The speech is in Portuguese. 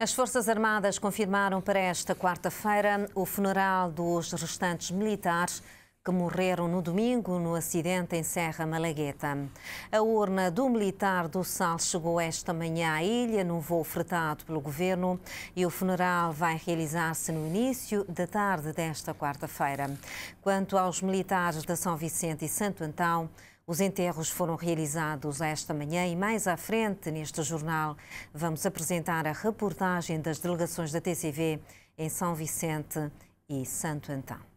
As Forças Armadas confirmaram para esta quarta-feira o funeral dos restantes militares que morreram no domingo no acidente em Serra Malagueta. A urna do militar do Sal chegou esta manhã à ilha num voo fretado pelo governo e o funeral vai realizar-se no início da tarde desta quarta-feira. Quanto aos militares da São Vicente e Santo Antão, os enterros foram realizados esta manhã e mais à frente, neste jornal, vamos apresentar a reportagem das delegações da TCV em São Vicente e Santo Antão.